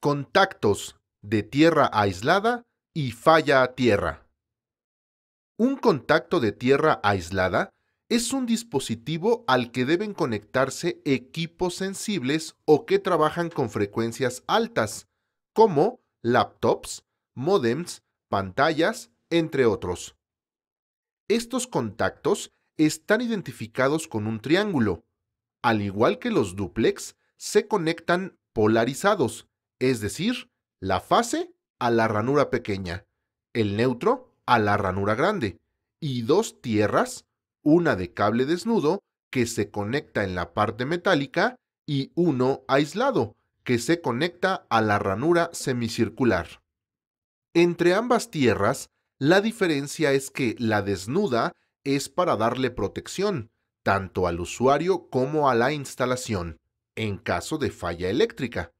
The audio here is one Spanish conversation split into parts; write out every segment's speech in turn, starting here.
Contactos de tierra aislada y falla a tierra. Un contacto de tierra aislada es un dispositivo al que deben conectarse equipos sensibles o que trabajan con frecuencias altas, como laptops, modems, pantallas, entre otros. Estos contactos están identificados con un triángulo. Al igual que los duplex, se conectan polarizados, es decir, la fase a la ranura pequeña, el neutro a la ranura grande, y dos tierras, una de cable desnudo que se conecta en la parte metálica y uno aislado que se conecta a la ranura semicircular. Entre ambas tierras, la diferencia es que la desnuda es para darle protección, tanto al usuario como a la instalación, en caso de falla eléctrica,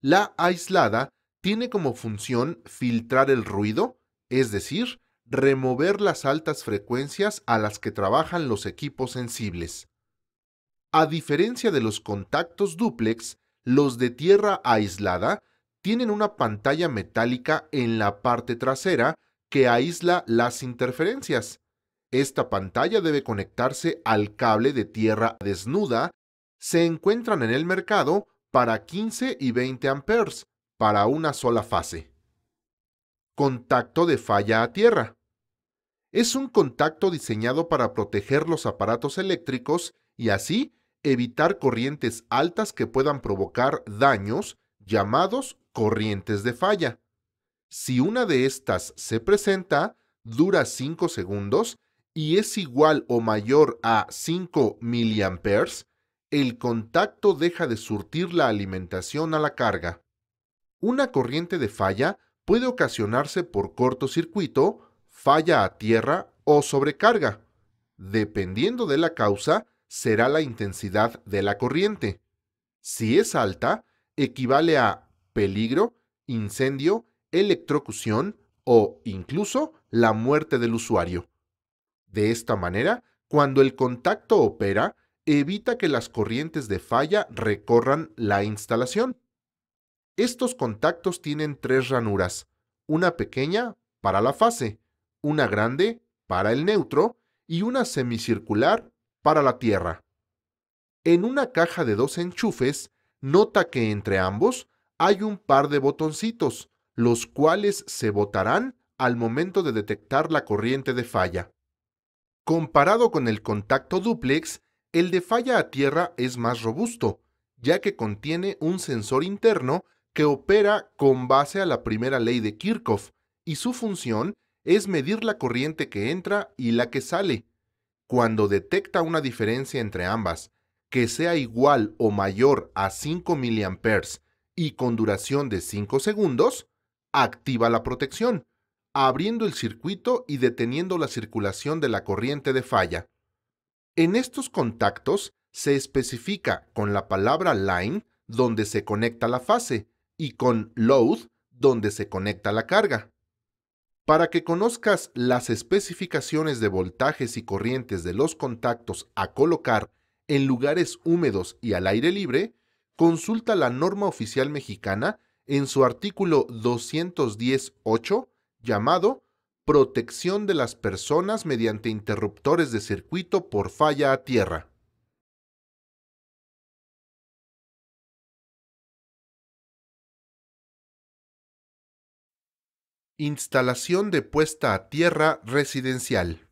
la aislada tiene como función filtrar el ruido, es decir, remover las altas frecuencias a las que trabajan los equipos sensibles. A diferencia de los contactos dúplex, los de tierra aislada tienen una pantalla metálica en la parte trasera que aísla las interferencias. Esta pantalla debe conectarse al cable de tierra desnuda. Se encuentran en el mercado para 15 y 20 amperes para una sola fase. Contacto de falla a tierra. Es un contacto diseñado para proteger los aparatos eléctricos y así evitar corrientes altas que puedan provocar daños llamados corrientes de falla. Si una de estas se presenta, dura 5 segundos y es igual o mayor a 5 miliamperes, el contacto deja de surtir la alimentación a la carga. Una corriente de falla puede ocasionarse por cortocircuito, falla a tierra o sobrecarga. Dependiendo de la causa, será la intensidad de la corriente. Si es alta, equivale a peligro, incendio, electrocución o incluso la muerte del usuario. De esta manera, cuando el contacto opera, evita que las corrientes de falla recorran la instalación. Estos contactos tienen tres ranuras, una pequeña para la fase, una grande para el neutro y una semicircular para la tierra. En una caja de dos enchufes, nota que entre ambos hay un par de botoncitos, los cuales se botarán al momento de detectar la corriente de falla. Comparado con el contacto duplex, el de falla a tierra es más robusto, ya que contiene un sensor interno que opera con base a la primera ley de Kirchhoff, y su función es medir la corriente que entra y la que sale. Cuando detecta una diferencia entre ambas, que sea igual o mayor a 5 mA y con duración de 5 segundos, activa la protección, abriendo el circuito y deteniendo la circulación de la corriente de falla. En estos contactos se especifica con la palabra line donde se conecta la fase y con load donde se conecta la carga. Para que conozcas las especificaciones de voltajes y corrientes de los contactos a colocar en lugares húmedos y al aire libre, consulta la norma oficial mexicana en su artículo 210.8 llamado protección de las personas mediante interruptores de circuito por falla a tierra. Instalación de puesta a tierra residencial.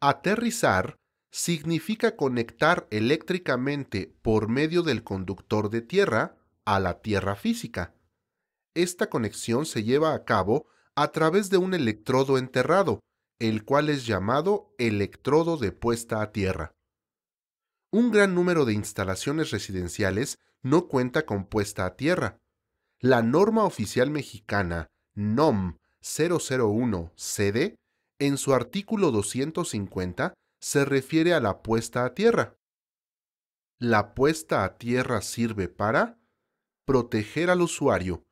Aterrizar significa conectar eléctricamente por medio del conductor de tierra a la tierra física. Esta conexión se lleva a cabo a través de un electrodo enterrado, el cual es llamado electrodo de puesta a tierra. Un gran número de instalaciones residenciales no cuenta con puesta a tierra. La norma oficial mexicana NOM 001 CD, en su artículo 250, se refiere a la puesta a tierra. La puesta a tierra sirve para proteger al usuario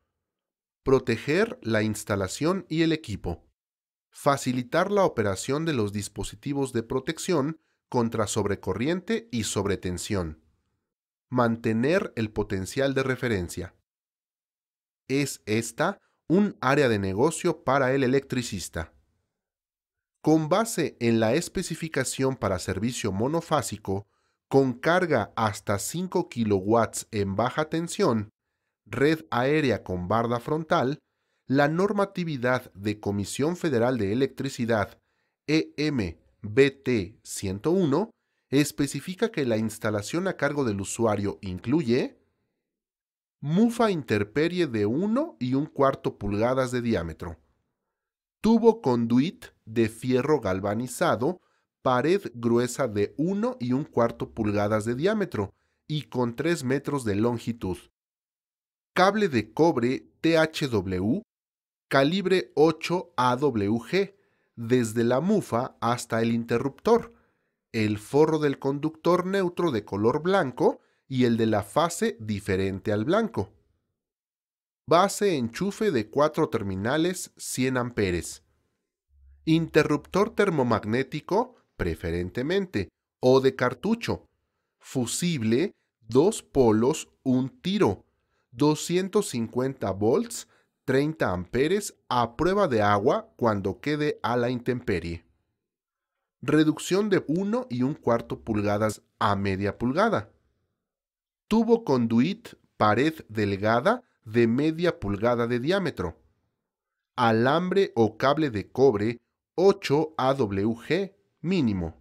proteger la instalación y el equipo, facilitar la operación de los dispositivos de protección contra sobrecorriente y sobretensión, mantener el potencial de referencia. Es esta un área de negocio para el electricista. Con base en la especificación para servicio monofásico, con carga hasta 5 kW en baja tensión, red aérea con barda frontal, la normatividad de Comisión Federal de Electricidad EMBT 101 especifica que la instalación a cargo del usuario incluye mufa interperie de 1 y 1 cuarto pulgadas de diámetro, tubo conduit de fierro galvanizado, pared gruesa de 1 y 1 cuarto pulgadas de diámetro y con 3 metros de longitud, cable de cobre THW calibre 8 AWG desde la mufa hasta el interruptor, el forro del conductor neutro de color blanco y el de la fase diferente al blanco. Base enchufe de 4 terminales 100 amperes. Interruptor termomagnético, preferentemente, o de cartucho. Fusible, dos polos, un tiro 250 volts, 30 amperes a prueba de agua cuando quede a la intemperie. Reducción de 1 y 1 cuarto pulgadas a media pulgada. Tubo conduit pared delgada de media pulgada de diámetro. Alambre o cable de cobre 8 AWG mínimo.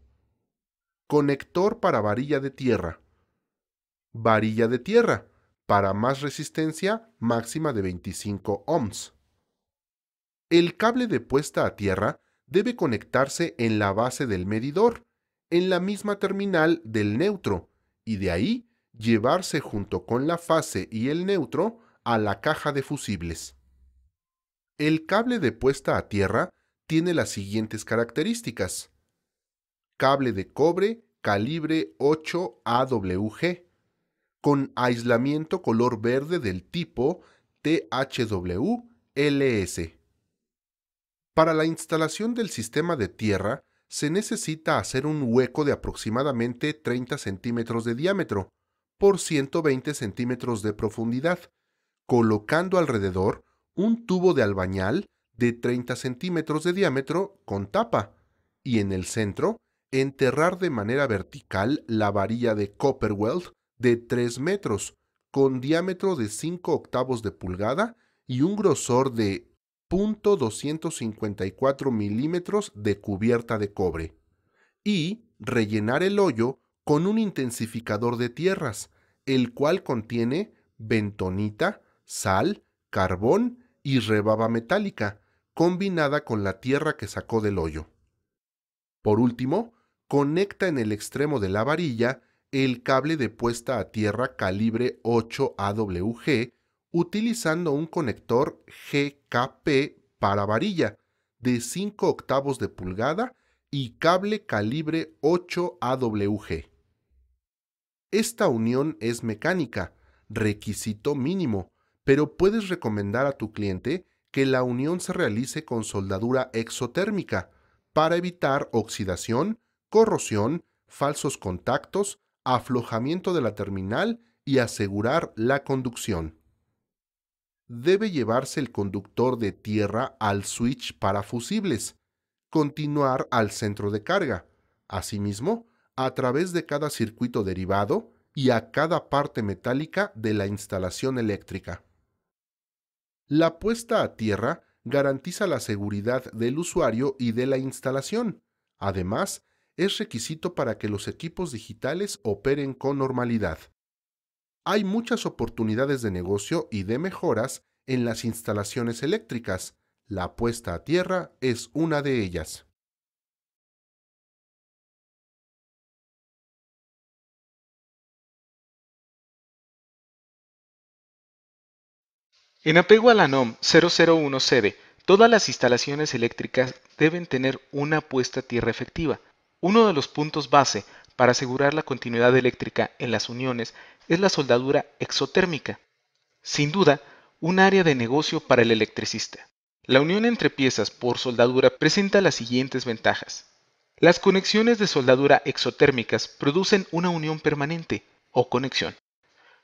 Conector para varilla de tierra. Varilla de tierra para más resistencia máxima de 25 ohms. El cable de puesta a tierra debe conectarse en la base del medidor, en la misma terminal del neutro, y de ahí llevarse junto con la fase y el neutro a la caja de fusibles. El cable de puesta a tierra tiene las siguientes características. Cable de cobre calibre 8 AWG con aislamiento color verde del tipo THW-LS. Para la instalación del sistema de tierra se necesita hacer un hueco de aproximadamente 30 centímetros de diámetro por 120 centímetros de profundidad, colocando alrededor un tubo de albañal de 30 centímetros de diámetro con tapa y en el centro enterrar de manera vertical la varilla de Copperweld de 3 metros, con diámetro de 5 octavos de pulgada y un grosor de 0.254 milímetros de cubierta de cobre. Y rellenar el hoyo con un intensificador de tierras, el cual contiene bentonita, sal, carbón y rebaba metálica, combinada con la tierra que sacó del hoyo. Por último, conecta en el extremo de la varilla el cable de puesta a tierra calibre 8 AWG utilizando un conector GKP para varilla de 5 octavos de pulgada y cable calibre 8 AWG. Esta unión es mecánica, requisito mínimo, pero puedes recomendar a tu cliente que la unión se realice con soldadura exotérmica para evitar oxidación, corrosión, falsos contactos, aflojamiento de la terminal y asegurar la conducción. Debe llevarse el conductor de tierra al switch para fusibles, continuar al centro de carga, asimismo, a través de cada circuito derivado y a cada parte metálica de la instalación eléctrica. La puesta a tierra garantiza la seguridad del usuario y de la instalación. Además, es requisito para que los equipos digitales operen con normalidad. Hay muchas oportunidades de negocio y de mejoras en las instalaciones eléctricas. La puesta a tierra es una de ellas. En apego a la NOM 001 CB, todas las instalaciones eléctricas deben tener una puesta a tierra efectiva, uno de los puntos base para asegurar la continuidad eléctrica en las uniones es la soldadura exotérmica, sin duda un área de negocio para el electricista. La unión entre piezas por soldadura presenta las siguientes ventajas. Las conexiones de soldadura exotérmicas producen una unión permanente o conexión,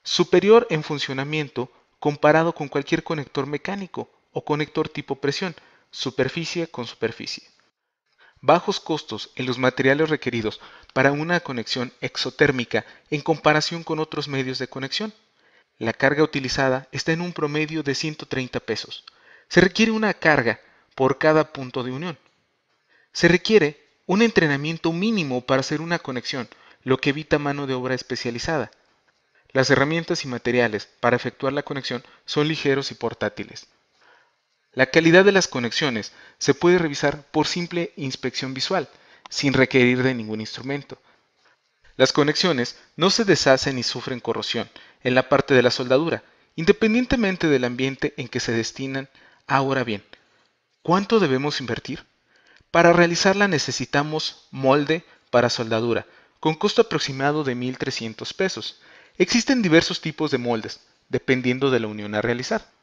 superior en funcionamiento comparado con cualquier conector mecánico o conector tipo presión, superficie con superficie bajos costos en los materiales requeridos para una conexión exotérmica en comparación con otros medios de conexión. La carga utilizada está en un promedio de 130 pesos. Se requiere una carga por cada punto de unión. Se requiere un entrenamiento mínimo para hacer una conexión, lo que evita mano de obra especializada. Las herramientas y materiales para efectuar la conexión son ligeros y portátiles. La calidad de las conexiones se puede revisar por simple inspección visual, sin requerir de ningún instrumento. Las conexiones no se deshacen ni sufren corrosión en la parte de la soldadura, independientemente del ambiente en que se destinan. Ahora bien, ¿cuánto debemos invertir? Para realizarla necesitamos molde para soldadura, con costo aproximado de 1.300 pesos. Existen diversos tipos de moldes, dependiendo de la unión a realizar.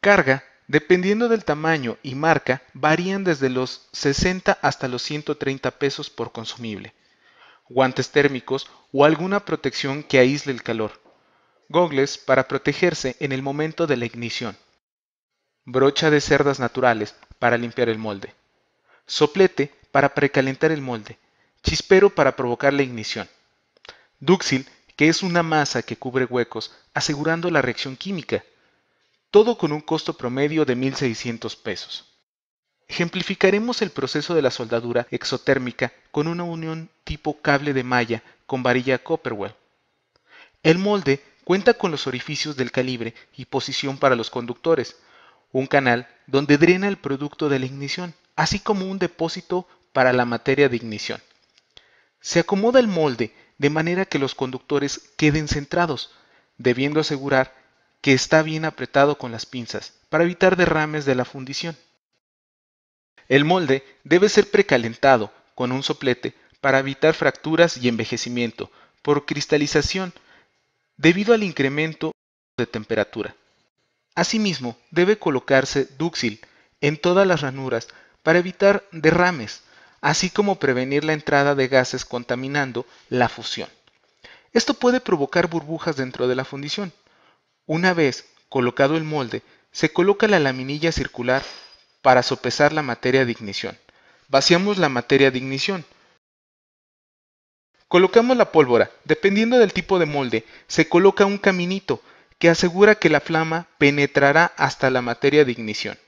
Carga, dependiendo del tamaño y marca, varían desde los 60 hasta los 130 pesos por consumible. Guantes térmicos o alguna protección que aísle el calor. Gogles para protegerse en el momento de la ignición. Brocha de cerdas naturales para limpiar el molde. Soplete para precalentar el molde. Chispero para provocar la ignición. Duxil, que es una masa que cubre huecos, asegurando la reacción química todo con un costo promedio de 1.600 pesos. Ejemplificaremos el proceso de la soldadura exotérmica con una unión tipo cable de malla con varilla Copperwell. El molde cuenta con los orificios del calibre y posición para los conductores, un canal donde drena el producto de la ignición, así como un depósito para la materia de ignición. Se acomoda el molde de manera que los conductores queden centrados, debiendo asegurar que está bien apretado con las pinzas para evitar derrames de la fundición. El molde debe ser precalentado con un soplete para evitar fracturas y envejecimiento por cristalización debido al incremento de temperatura. Asimismo, debe colocarse dúxil en todas las ranuras para evitar derrames, así como prevenir la entrada de gases contaminando la fusión. Esto puede provocar burbujas dentro de la fundición, una vez colocado el molde, se coloca la laminilla circular para sopesar la materia de ignición. Vaciamos la materia de ignición. Colocamos la pólvora. Dependiendo del tipo de molde, se coloca un caminito que asegura que la flama penetrará hasta la materia de ignición.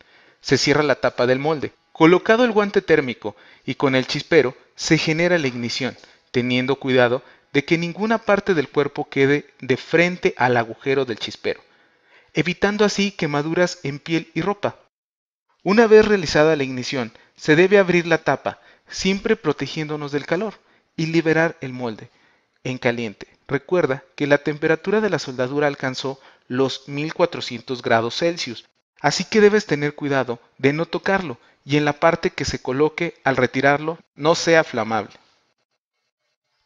Se cierra la tapa del molde. Colocado el guante térmico y con el chispero, se genera la ignición, teniendo cuidado de que ninguna parte del cuerpo quede de frente al agujero del chispero, evitando así quemaduras en piel y ropa. Una vez realizada la ignición, se debe abrir la tapa, siempre protegiéndonos del calor, y liberar el molde en caliente. Recuerda que la temperatura de la soldadura alcanzó los 1400 grados Celsius, así que debes tener cuidado de no tocarlo y en la parte que se coloque al retirarlo no sea flamable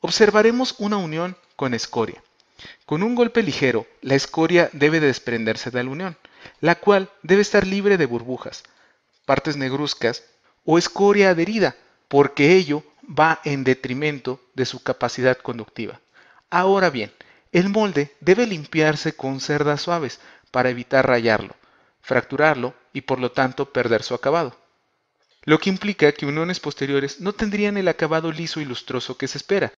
observaremos una unión con escoria. Con un golpe ligero, la escoria debe desprenderse de la unión, la cual debe estar libre de burbujas, partes negruzcas o escoria adherida, porque ello va en detrimento de su capacidad conductiva. Ahora bien, el molde debe limpiarse con cerdas suaves para evitar rayarlo, fracturarlo y por lo tanto perder su acabado. Lo que implica que uniones posteriores no tendrían el acabado liso y lustroso que se espera,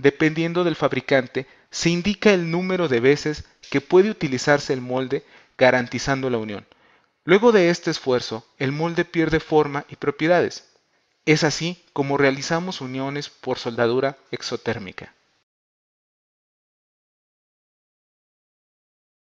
dependiendo del fabricante, se indica el número de veces que puede utilizarse el molde garantizando la unión. Luego de este esfuerzo, el molde pierde forma y propiedades. Es así como realizamos uniones por soldadura exotérmica.